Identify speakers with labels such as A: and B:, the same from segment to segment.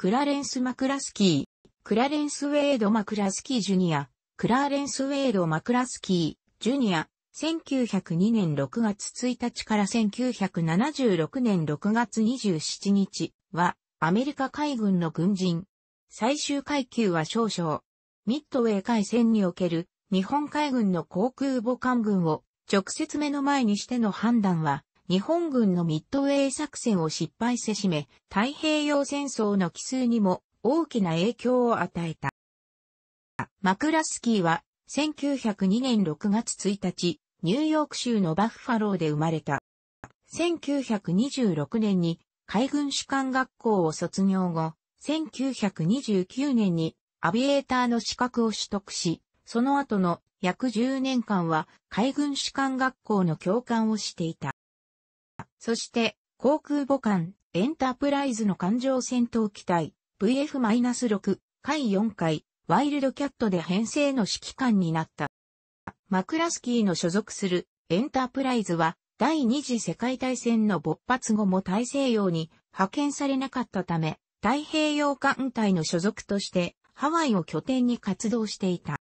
A: クラレンス・マクラスキー、クラレンス・ウェイド・マクラスキー・ジュニア、クラレンス・ウェイド・マクラスキー、ジュニア、1902年6月1日から1976年6月27日は、アメリカ海軍の軍人。最終階級は少々。ミッドウェー海戦における日本海軍の航空母艦軍を直接目の前にしての判断は日本軍のミッドウェー作戦を失敗せしめ、太平洋戦争の奇数にも大きな影響を与えた。マクラスキーは1902年6月1日、ニューヨーク州のバッファローで生まれた。1926年に海軍士官学校を卒業後、1929年にアビエーターの資格を取得し、その後の約10年間は海軍士官学校の教官をしていた。そして、航空母艦、エンタープライズの艦上戦闘機体、VF-6、回4回、ワイルドキャットで編成の指揮官になった。マクラスキーの所属するエンタープライズは第二次世界大戦の勃発後も大西洋に派遣されなかったため、太平洋艦隊の所属としてハワイを拠点に活動していた。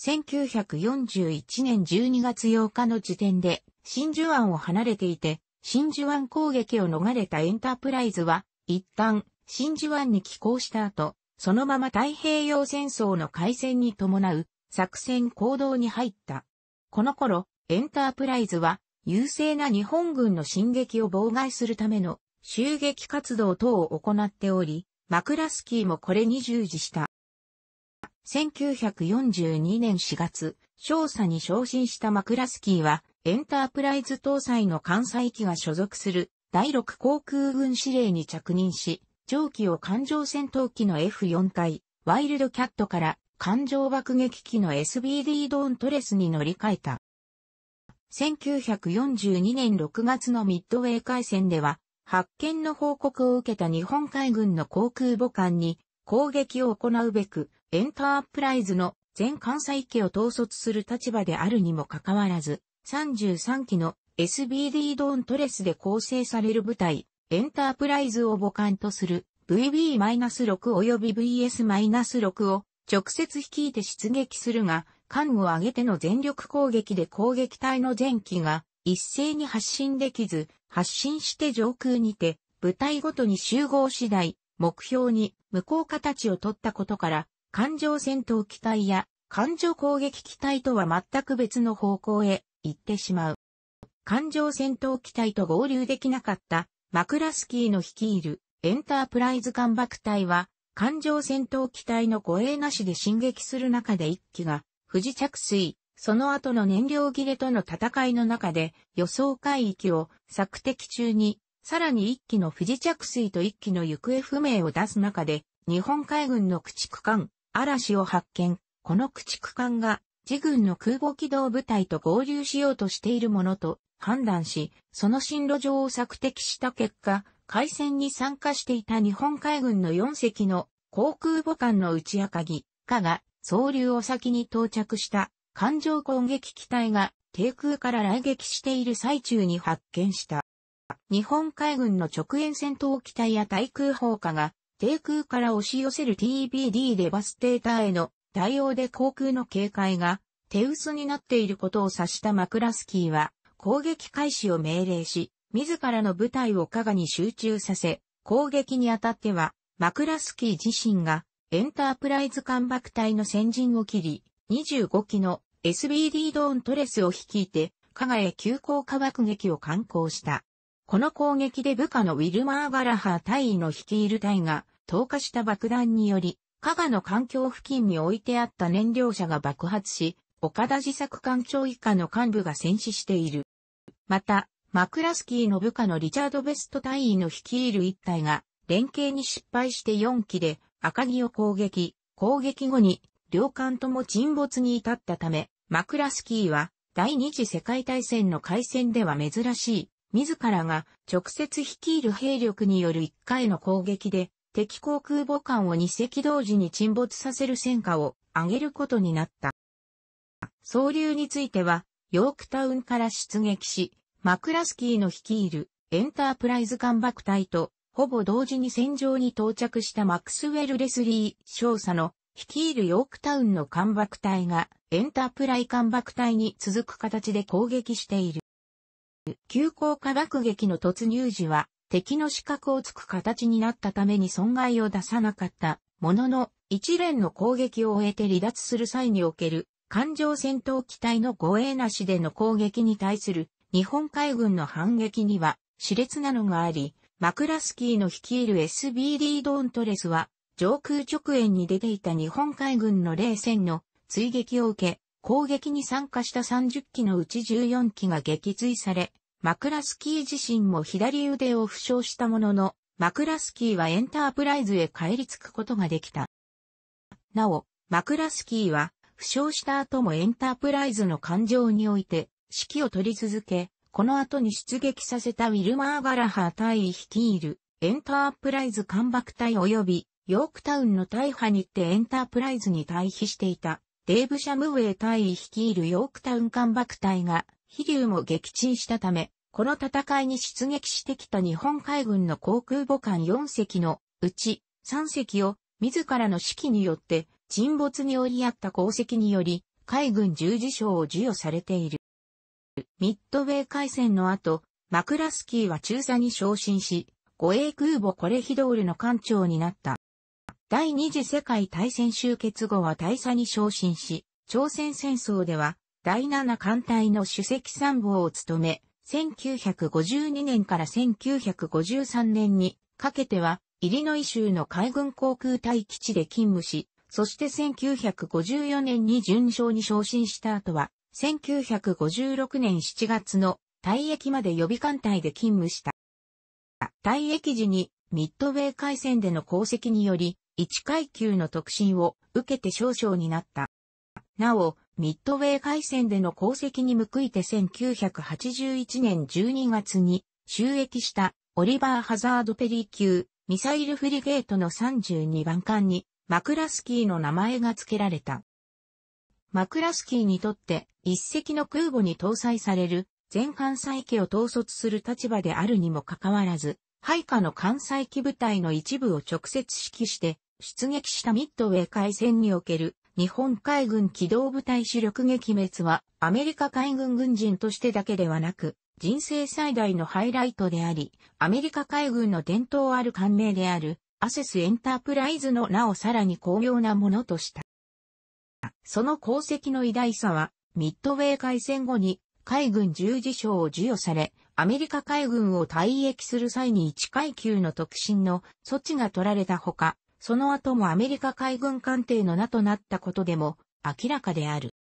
A: 1941年12月8日の時点で真珠湾を離れていて、真珠湾攻撃を逃れたエンタープライズは、一旦、真珠湾に寄港した後、そのまま太平洋戦争の開戦に伴う作戦行動に入った。この頃、エンタープライズは優勢な日本軍の進撃を妨害するための襲撃活動等を行っており、マクラスキーもこれに従事した。1942年4月、少佐に昇進したマクラスキーは、エンタープライズ搭載の関西機が所属する第6航空軍司令に着任し、上気を艦上戦闘機の F4 回、ワイルドキャットから艦上爆撃機の SBD ドーントレスに乗り換えた。1942年6月のミッドウェー海戦では、発見の報告を受けた日本海軍の航空母艦に攻撃を行うべく、エンタープライズの全艦載機を統率する立場であるにもかかわらず、33機の SBD ドーントレスで構成される部隊、エンタープライズを母艦とする VB-6 及び VS-6 を直接率いて出撃するが、艦を挙げての全力攻撃で攻撃隊の前機が一斉に発進できず、発進して上空にて、部隊ごとに集合次第、目標に無効形を取ったことから、艦上戦闘機体や艦上攻撃機体とは全く別の方向へ行ってしまう。艦上戦闘機隊と合流できなかったマクラスキーの率いるエンタープライズ艦爆隊は艦上戦闘機隊の護衛なしで進撃する中で一機が不時着水、その後の燃料切れとの戦いの中で予想海域を索敵中にさらに一機の不時着水と一機の行方不明を出す中で日本海軍の駆逐艦嵐を発見。この駆逐艦が自軍の空母機動部隊と合流しようとしているものと判断し、その進路上を索敵した結果、海戦に参加していた日本海軍の4隻の航空母艦の内赤城、かが、総流を先に到着した艦上攻撃機体が低空から来撃している最中に発見した。日本海軍の直縁戦闘機体や対空砲火が低空から押し寄せる TBD デバステーターへの対応で航空の警戒が手薄になっていることを察したマクラスキーは攻撃開始を命令し、自らの部隊を加賀に集中させ、攻撃にあたっては、マクラスキー自身がエンタープライズ艦爆隊の先陣を切り、25機の SBD ドーントレスを率いて、加賀へ急降下爆撃を敢行した。この攻撃で部下のウィルマー・ガラハー隊員の率いる隊が投下した爆弾により、加賀の環境付近に置いてあった燃料車が爆発し、岡田自作艦長以下の幹部が戦死している。また、マクラスキーの部下のリチャード・ベスト隊員の率いる一隊が、連携に失敗して4機で赤城を攻撃、攻撃後に両艦とも沈没に至ったため、マクラスキーは第二次世界大戦の開戦では珍しい、自らが直接率いる兵力による1回の攻撃で敵航空母艦を2隻同時に沈没させる戦果を上げることになった。総流については、ヨークタウンから出撃し、マクラスキーの率いるエンタープライズ艦爆隊と、ほぼ同時に戦場に到着したマクスウェル・レスリー少佐の率いるヨークタウンの艦爆隊がエンタープライ艦爆隊に続く形で攻撃している。急降下爆撃の突入時は敵の死角をつく形になったために損害を出さなかったものの、一連の攻撃を終えて離脱する際における、艦上戦闘機体の護衛なしでの攻撃に対する日本海軍の反撃には熾烈なのがあり、マクラスキーの率いる SBD ドーントレスは上空直縁に出ていた日本海軍の冷戦の追撃を受け、攻撃に参加した30機のうち14機が撃墜され、マクラスキー自身も左腕を負傷したものの、マクラスキーはエンタープライズへ帰り着くことができた。なお、マクラスキーは、負傷した後もエンタープライズの感情において、指揮を取り続け、この後に出撃させたウィルマー・ガラハー隊率いる、エンタープライズ艦爆隊及び、ヨークタウンの大破にてエンタープライズに退避していた、デーブ・シャムウェイ隊率いるヨークタウン艦爆隊が、飛竜も撃沈したため、この戦いに出撃してきた日本海軍の航空母艦4隻のうち3隻を自らの指揮によって沈没に折り合った功績により海軍十字章を授与されている。ミッドウェー海戦の後、マクラスキーは中佐に昇進し、護衛空母コレヒドールの艦長になった。第二次世界大戦終結後は大佐に昇進し、朝鮮戦争では第七艦隊の主席参謀を務め、1952年から1953年にかけては、イリノイ州の海軍航空隊基地で勤務し、そして1954年に順将に昇進した後は、1956年7月の退役まで予備艦隊で勤務した。退役時にミッドウェー海戦での功績により、1階級の特進を受けて少将になった。なお、ミッドウェー海戦での功績に報いて1981年12月に収益したオリバー・ハザード・ペリー級ミサイルフリゲートの32番艦にマクラスキーの名前が付けられた。マクラスキーにとって一隻の空母に搭載される全艦載機を統率する立場であるにもかかわらず、配下の艦載機部隊の一部を直接指揮して出撃したミッドウェー海戦における日本海軍機動部隊主力撃滅は、アメリカ海軍軍人としてだけではなく、人生最大のハイライトであり、アメリカ海軍の伝統ある官名である、アセスエンタープライズの名をさらに巧妙なものとした。その功績の偉大さは、ミッドウェー海戦後に海軍十字章を授与され、アメリカ海軍を退役する際に1階級の特進の措置が取られたほか、その後もアメリカ海軍艦艇の名となったことでも明らかである。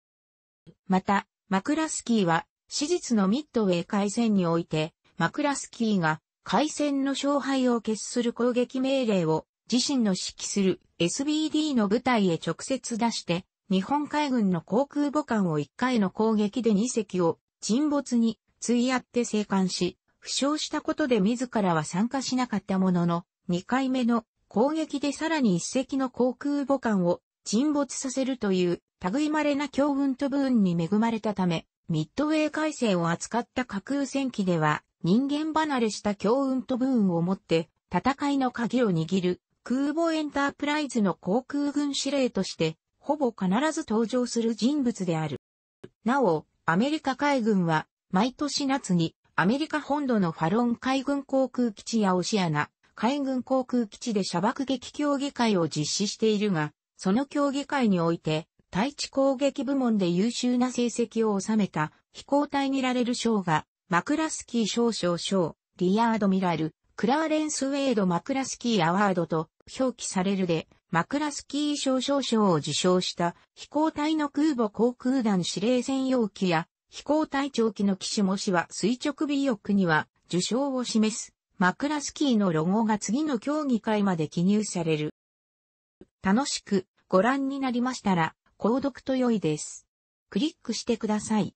A: また、マクラスキーは、史実のミッドウェー海戦において、マクラスキーが海戦の勝敗を決する攻撃命令を自身の指揮する SBD の部隊へ直接出して、日本海軍の航空母艦を1回の攻撃で2隻を沈没に追やって生還し、負傷したことで自らは参加しなかったものの、2回目の攻撃でさらに一隻の航空母艦を沈没させるという類まれな強運と運に恵まれたため、ミッドウェー海戦を扱った架空戦機では、人間離れした強運と運をもって戦いの鍵を握る空母エンタープライズの航空軍司令として、ほぼ必ず登場する人物である。なお、アメリカ海軍は、毎年夏に、アメリカ本土のファロン海軍航空基地やオシアナ、海軍航空基地で射爆撃協議会を実施しているが、その協議会において、対地攻撃部門で優秀な成績を収めた飛行隊にられる賞が、マクラスキー少々賞、リアードミラル、クラーレンスウェイド・マクラスキーアワードと表記されるで、マクラスキー少々賞を受賞した飛行隊の空母航空団司令専用機や飛行隊長機の機種模試は垂直尾翼には受賞を示す。マクラスキーのロゴが次の競技会まで記入される。楽しくご覧になりましたら、購読と良いです。クリックしてください。